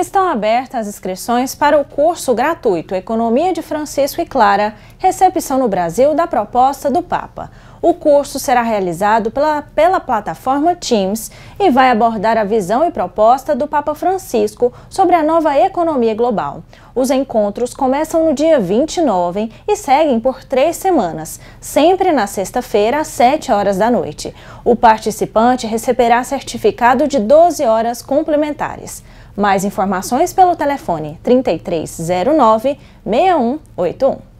estão abertas as inscrições para o curso gratuito Economia de Francisco e Clara recepção no Brasil da proposta do Papa. O curso será realizado pela, pela plataforma Teams e vai abordar a visão e proposta do Papa Francisco sobre a nova economia global. Os encontros começam no dia 29 e seguem por três semanas, sempre na sexta-feira, às 7 horas da noite. O participante receberá certificado de 12 horas complementares. Mais informações pelo telefone 3309 6181.